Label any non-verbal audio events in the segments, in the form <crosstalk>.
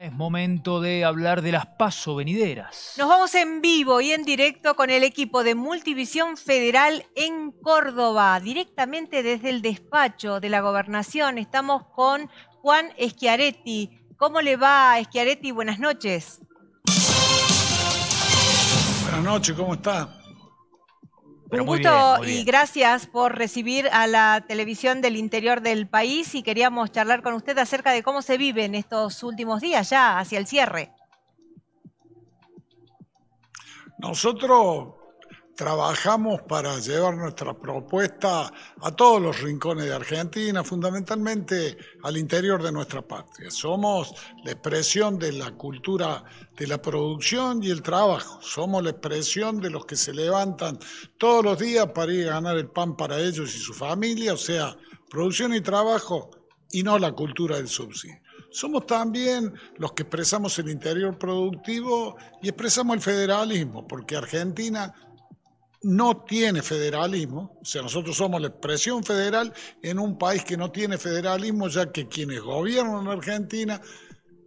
Es momento de hablar de las paso venideras. Nos vamos en vivo y en directo con el equipo de Multivisión Federal en Córdoba, directamente desde el despacho de la gobernación. Estamos con Juan Eschiaretti. ¿Cómo le va, Eschiaretti? Buenas noches. Buenas noches, ¿cómo está? un gusto y gracias por recibir a la televisión del interior del país y queríamos charlar con usted acerca de cómo se vive en estos últimos días ya hacia el cierre. Nosotros trabajamos para llevar nuestra propuesta a todos los rincones de Argentina, fundamentalmente al interior de nuestra patria. Somos la expresión de la cultura de la producción y el trabajo. Somos la expresión de los que se levantan todos los días para ir a ganar el pan para ellos y su familia, o sea, producción y trabajo y no la cultura del subsidio. Somos también los que expresamos el interior productivo y expresamos el federalismo, porque Argentina no tiene federalismo, o sea, nosotros somos la expresión federal en un país que no tiene federalismo, ya que quienes gobiernan Argentina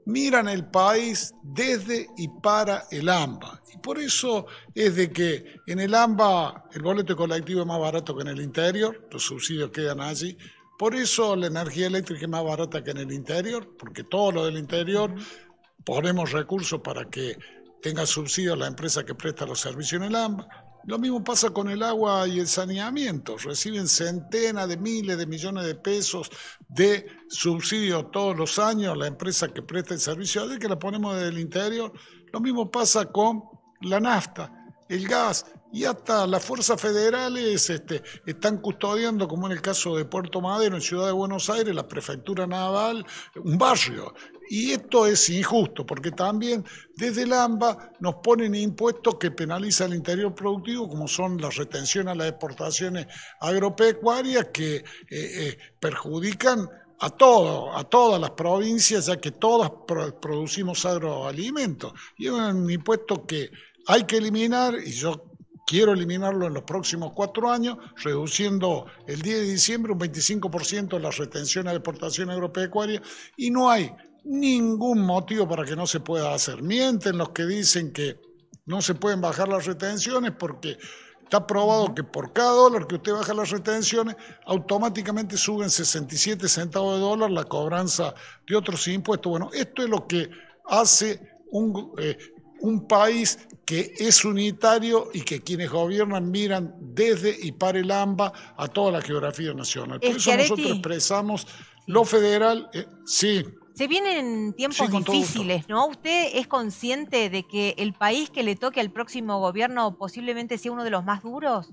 miran el país desde y para el AMBA. Y por eso es de que en el AMBA el boleto colectivo es más barato que en el interior, los subsidios quedan allí. Por eso la energía eléctrica es más barata que en el interior, porque todo lo del interior ponemos recursos para que tenga subsidios la empresa que presta los servicios en el AMBA lo mismo pasa con el agua y el saneamiento. Reciben centenas de miles de millones de pesos de subsidios todos los años la empresa que presta el servicio, así que la ponemos desde el interior. Lo mismo pasa con la nafta, el gas, y hasta las fuerzas federales este, están custodiando, como en el caso de Puerto Madero, en Ciudad de Buenos Aires, la prefectura naval, un barrio. Y esto es injusto, porque también desde el AMBA nos ponen impuestos que penalizan el interior productivo, como son las retenciones a las exportaciones agropecuarias, que eh, eh, perjudican a todo, a todas las provincias, ya que todas producimos agroalimentos. Y es un impuesto que hay que eliminar, y yo quiero eliminarlo en los próximos cuatro años, reduciendo el 10 de diciembre un 25% las retenciones de exportación agropecuaria y no hay ningún motivo para que no se pueda hacer. Mienten los que dicen que no se pueden bajar las retenciones porque está probado que por cada dólar que usted baja las retenciones, automáticamente suben 67 centavos de dólar la cobranza de otros impuestos. Bueno, esto es lo que hace un, eh, un país que es unitario y que quienes gobiernan miran desde y para el AMBA a toda la geografía nacional. Por eso nosotros expresamos lo federal, eh, sí. Se vienen tiempos difíciles, ¿no? ¿Usted es consciente de que el país que le toque al próximo gobierno posiblemente sea uno de los más duros?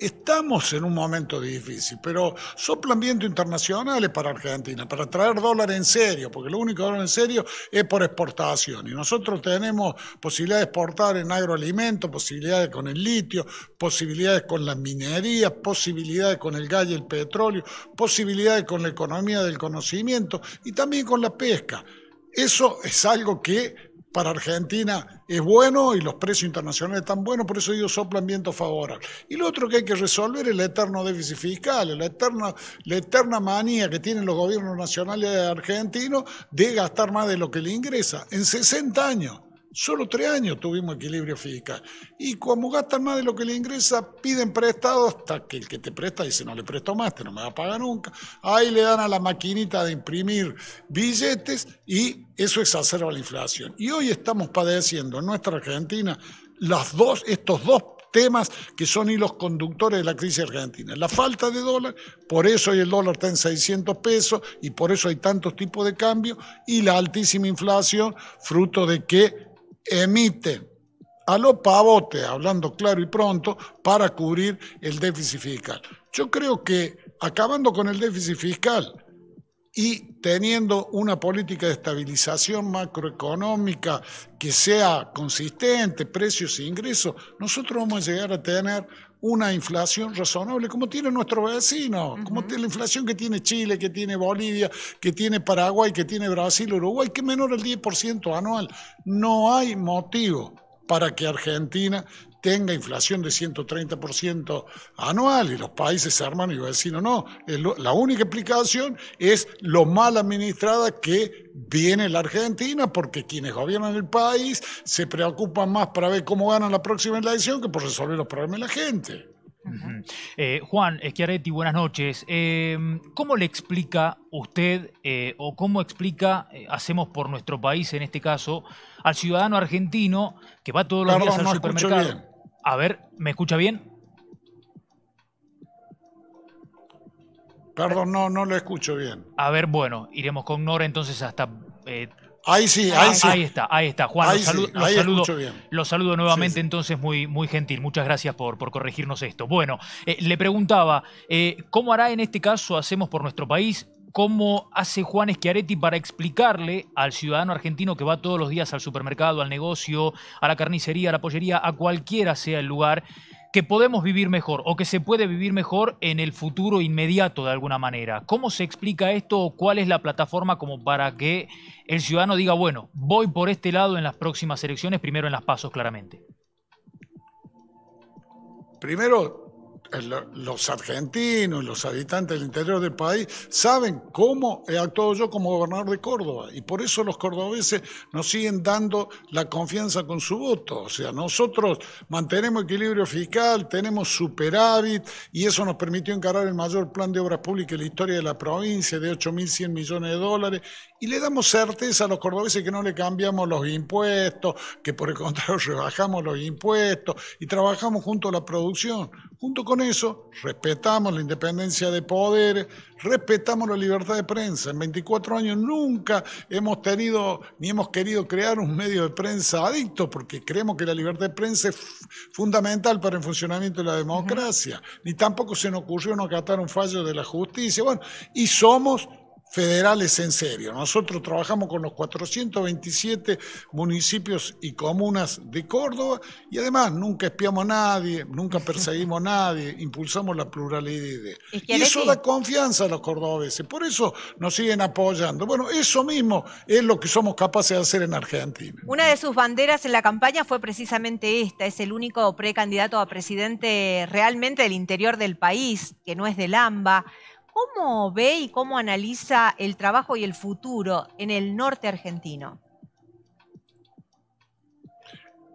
Estamos en un momento difícil, pero soplan vientos internacionales para Argentina, para traer dólar en serio, porque lo único dólar en serio es por exportación. Y nosotros tenemos posibilidades de exportar en agroalimentos, posibilidades con el litio, posibilidades con las minerías, posibilidades con el gas y el petróleo, posibilidades con la economía del conocimiento y también con la pesca. Eso es algo que para Argentina es bueno y los precios internacionales están buenos, por eso ellos soplan vientos favorable. Y lo otro que hay que resolver es el eterno déficit fiscal, la eterna, la eterna manía que tienen los gobiernos nacionales argentinos de gastar más de lo que le ingresa en 60 años. Solo tres años tuvimos equilibrio fiscal. Y como gastan más de lo que le ingresa, piden prestado hasta que el que te presta dice, no le presto más, te este no me va a pagar nunca. Ahí le dan a la maquinita de imprimir billetes y eso exacerba la inflación. Y hoy estamos padeciendo en nuestra Argentina las dos, estos dos temas que son hilos conductores de la crisis argentina. La falta de dólar, por eso hoy el dólar está en 600 pesos y por eso hay tantos tipos de cambio, y la altísima inflación, fruto de que emite a los pavotes, hablando claro y pronto, para cubrir el déficit fiscal. Yo creo que acabando con el déficit fiscal y teniendo una política de estabilización macroeconómica que sea consistente, precios e ingresos, nosotros vamos a llegar a tener una inflación razonable, como tiene nuestro vecino, como tiene la inflación que tiene Chile, que tiene Bolivia, que tiene Paraguay, que tiene Brasil, Uruguay, que menor al 10% anual. No hay motivo para que Argentina tenga inflación de 130% anual y los países arman y vecinos no. La única explicación es lo mal administrada que viene la Argentina, porque quienes gobiernan el país se preocupan más para ver cómo ganan la próxima elección que por resolver los problemas de la gente. Eh, Juan Schiaretti, eh, buenas noches. Em, ¿Cómo le explica usted eh, o cómo explica Hacemos por nuestro país, en este caso, al ciudadano argentino que va todos los días al supermercado? A ver, ¿me escucha bien? Perdón, no, no lo escucho bien. A ver, bueno, iremos con Nora entonces hasta Ahí sí, ah, ahí sí. Ahí está, ahí está. Juan, ahí saludo, saludo, nuevamente, entonces muy, muy gentil. Muchas gracias por, por corregirnos esto. Bueno, eh, le preguntaba, eh, ¿cómo hará en este caso Hacemos por Nuestro País? ¿Cómo hace Juan Schiaretti para explicarle al ciudadano argentino que va todos los días al supermercado, al negocio, a la carnicería, a la pollería, a cualquiera sea el lugar, que podemos vivir mejor o que se puede vivir mejor en el futuro inmediato de alguna manera. ¿Cómo se explica esto o cuál es la plataforma como para que el ciudadano diga, bueno, voy por este lado en las próximas elecciones, primero en las pasos claramente? Primero, eh, los argentinos, los habitantes del interior del país, saben cómo he actuado yo como gobernador de Córdoba. Y por eso los cordobeses nos siguen dando la confianza con su voto. O sea, nosotros mantenemos equilibrio fiscal, tenemos superávit y eso nos permitió encarar el mayor plan de obras públicas en la historia de la provincia de 8.100 millones de dólares y le damos certeza a los cordobeses que no le cambiamos los impuestos, que por el contrario <laughs> rebajamos los impuestos y trabajamos junto a la producción. Junto con eso, respetamos la independencia de poderes, respetamos la libertad de prensa. En 24 años nunca hemos tenido ni hemos querido crear un medio de prensa adicto porque creemos que la libertad de prensa es fundamental para el funcionamiento de la democracia. Ni tampoco se nos ocurrió no acatar un fallo de la justicia. Bueno, y somos federales en serio. Nosotros trabajamos con los 427 municipios y comunas de Córdoba y además nunca espiamos a nadie, nunca perseguimos a nadie, impulsamos la pluralidad y eso da confianza a los cordobeses, por eso nos siguen apoyando. Bueno, eso mismo es lo que somos capaces de hacer en Argentina. Una de sus banderas en la campaña fue precisamente esta, es el único precandidato a presidente realmente del interior del país, que no es del AMBA ¿Cómo ve y cómo analiza el trabajo y el futuro en el norte argentino?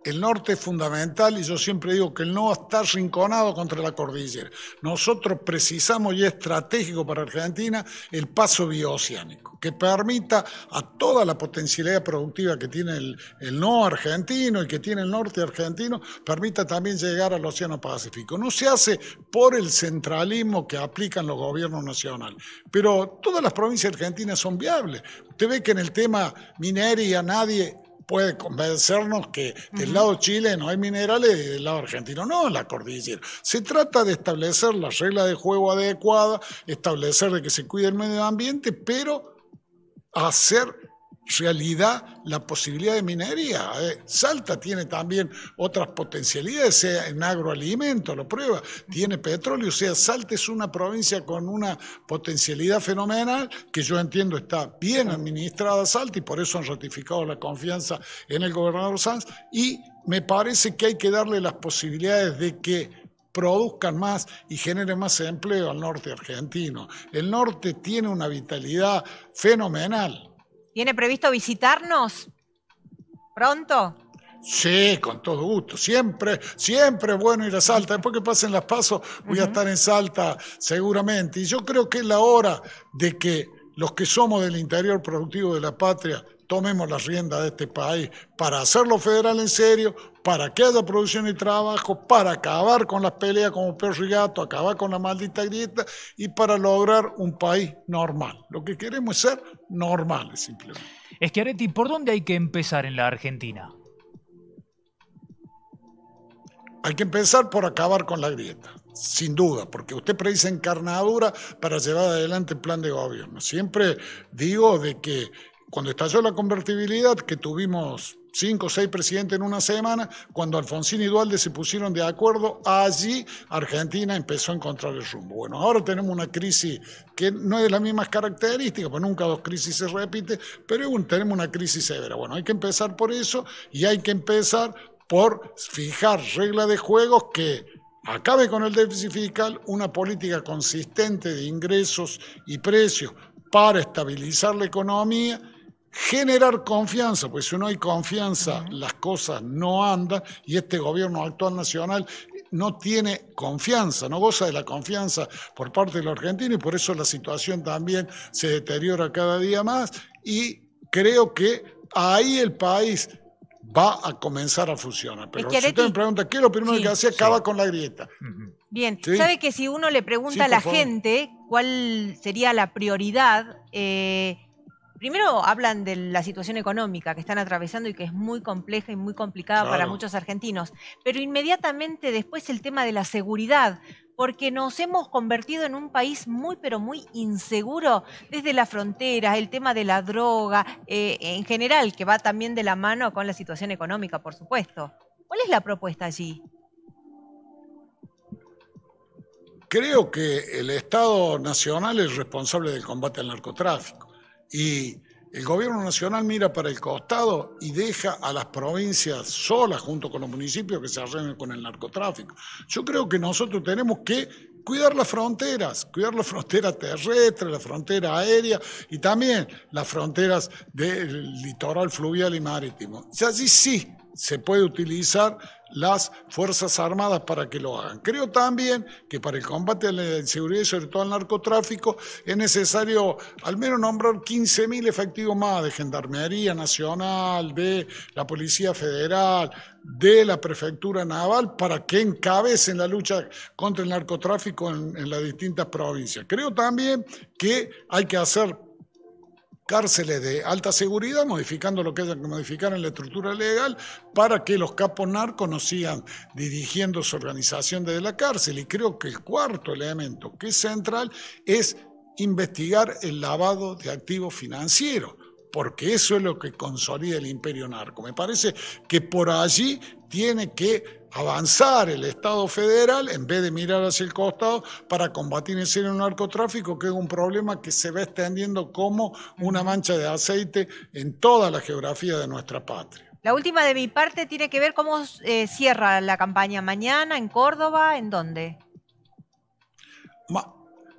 El norte es fundamental y yo siempre digo que el no está rinconado contra la cordillera. Nosotros precisamos y es estratégico para Argentina el paso bioceánico, que permita a toda la potencialidad productiva que tiene el, el no argentino y que tiene el norte argentino, permita también llegar al Océano Pacífico. No se hace por el centralismo que aplican los gobiernos nacionales, pero todas las provincias argentinas son viables. Usted ve que en el tema minería nadie puede convencernos que del lado chileno hay minerales y del lado argentino no la cordillera. Se trata de establecer las reglas de juego adecuadas, establecer de que se cuide el medio ambiente, pero hacer realidad la posibilidad de minería. ¿eh? Salta tiene también otras potencialidades, sea en agroalimento, lo prueba, tiene petróleo, o sea, Salta es una provincia con una potencialidad fenomenal que yo entiendo está bien administrada Salta y por eso han ratificado la confianza en el gobernador Sanz y me parece que hay que darle las posibilidades de que produzcan más y generen más empleo al norte argentino. El norte tiene una vitalidad fenomenal. ¿Tiene previsto visitarnos pronto? Sí, con todo gusto. Siempre, siempre es bueno ir a Salta. Después que pasen las pasos, voy a estar en Salta seguramente. Y yo creo que es la hora de que los que somos del interior productivo de la patria tomemos las riendas de este país para hacerlo federal en serio, para que haya producción y trabajo, para acabar con las peleas como perro y gato, acabar con la maldita grieta y para lograr un país normal. Lo que queremos es ser normales, simplemente. Esquiaretti, ¿por dónde hay que empezar en la Argentina? Hay que empezar por acabar con la grieta sin duda, porque usted predice encarnadura para llevar adelante el plan de gobierno. Siempre digo de que cuando estalló la convertibilidad, que tuvimos cinco o seis presidentes en una semana, cuando Alfonsín y Dualde se pusieron de acuerdo, allí Argentina empezó a encontrar el rumbo. Bueno, ahora tenemos una crisis que no es de las mismas características, pues nunca dos crisis se repiten, pero tenemos una crisis severa. Bueno, hay que empezar por eso y hay que empezar por fijar reglas de juegos que acabe con el déficit fiscal, una política consistente de ingresos y precios para estabilizar la economía generar confianza, porque si no hay confianza, las cosas no andan y este gobierno actual nacional no tiene confianza, no goza de la confianza por parte de los argentinos y por eso la situación también se deteriora cada día más y creo que ahí el país va a comenzar a funcionar. Pero si usted me pregunta, ¿qué es lo primero que hace? Acaba con la grieta. Bien, ¿sabe que si uno le pregunta a la gente cuál sería la prioridad, eh, primero hablan de la situación económica que están atravesando y que es muy compleja y muy complicada para muchos argentinos, pero inmediatamente después el tema de la seguridad, porque nos hemos convertido en un país muy, pero muy inseguro desde la frontera, el tema de la droga, eh, en general, que va también de la mano con la situación económica, por supuesto. ¿Cuál es la propuesta allí? Creo que el Estado Nacional es responsable del combate al narcotráfico. Y el gobierno nacional mira para el costado y deja a las provincias solas junto con los municipios que se arreglen con el narcotráfico. Yo creo que nosotros tenemos que cuidar las fronteras, cuidar la frontera terrestre, la frontera aérea y también las fronteras del litoral fluvial y marítimo. O sea, sí se puede utilizar las Fuerzas Armadas para que lo hagan. Creo también que para el combate a la inseguridad y sobre todo al narcotráfico es necesario al menos nombrar 15.000 efectivos más de Gendarmería Nacional, de la Policía Federal, de la Prefectura Naval, para que encabecen la lucha contra el narcotráfico en las distintas provincias. Creo también que hay que hacer cárceles de alta seguridad, modificando lo que haya que modificar en la estructura legal para que los capos narcos no sigan dirigiendo su organización desde la cárcel. Y creo que el cuarto elemento, que es central, es investigar el lavado de activos financieros porque eso es lo que consolida el imperio narco. Me parece que por allí tiene que avanzar el Estado federal en vez de mirar hacia el costado para combatir en serio narcotráfico, que es un problema que se va extendiendo como una mancha de aceite en toda la geografía de nuestra patria. La última de mi parte tiene que ver cómo eh, cierra la campaña mañana en Córdoba, ¿en dónde?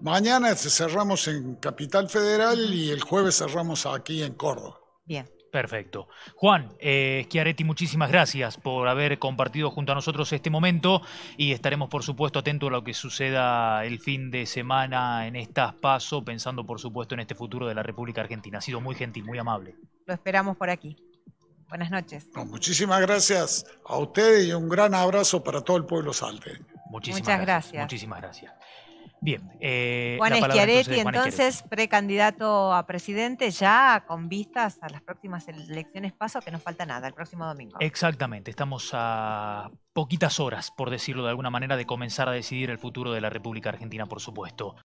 mañana cerramos en Capital Federal y el jueves cerramos aquí en Córdoba. Bien. Perfecto. Juan, eh, muchísimas gracias por haber compartido junto a nosotros este momento y estaremos, por supuesto, atentos a lo que suceda el fin de semana en estas PASO, pensando, por supuesto, en este futuro de la República Argentina. Ha sido muy gentil, muy amable. Lo esperamos por aquí. Buenas noches. muchísimas gracias a ustedes y un gran abrazo para todo el pueblo salte. Muchísimas gracias. Muchísimas gracias. Bien. Eh, Juan Eschiaretti entonces, entonces precandidato a presidente, ya con vistas a las próximas elecciones paso, que no falta nada, el próximo domingo. Exactamente, estamos a poquitas horas, por decirlo de alguna manera, de comenzar a decidir el futuro de la República Argentina, por supuesto.